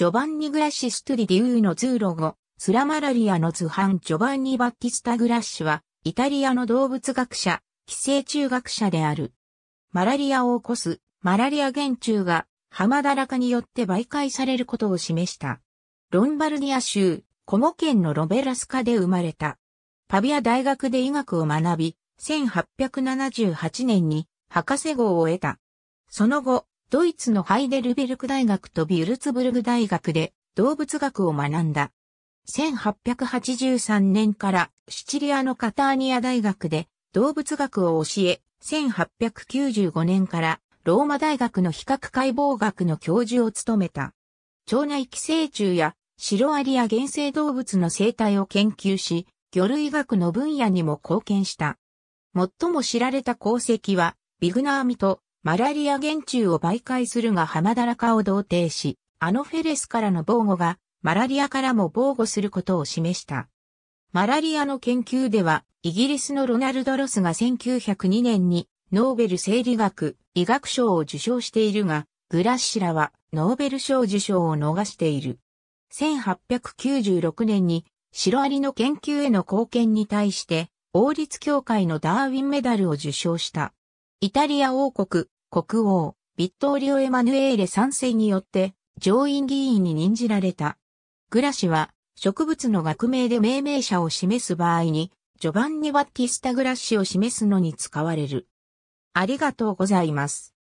ジョバンニ・グラッシ・ストゥリディウーのズーロゴ、スラマラリアの図版ジョバンニ・バッティスタ・グラッシは、イタリアの動物学者、寄生虫学者である。マラリアを起こす、マラリア原虫が、浜だらかによって媒介されることを示した。ロンバルディア州、コモ県のロベラスカで生まれた。パビア大学で医学を学び、1878年に博士号を得た。その後、ドイツのハイデルベルク大学とビュルツブルグ大学で動物学を学んだ。1883年からシチリアのカターニア大学で動物学を教え、1895年からローマ大学の比較解剖学の教授を務めた。腸内寄生虫やシロアリや原生動物の生態を研究し、魚類学の分野にも貢献した。最も知られた功績は、ビグナーミとマラリア原虫を媒介するが浜だらかを同定し、アノフェレスからの防護が、マラリアからも防護することを示した。マラリアの研究では、イギリスのロナルド・ロスが1902年に、ノーベル生理学、医学賞を受賞しているが、グラッシラは、ノーベル賞受賞を逃している。1896年に、シロアリの研究への貢献に対して、王立協会のダーウィンメダルを受賞した。イタリア王国、国王、ビットーリオ・エマヌエーレ3世によって上院議員に任じられた。グラシは植物の学名で命名者を示す場合に、ジョバンニ・バッティスタ・グラシを示すのに使われる。ありがとうございます。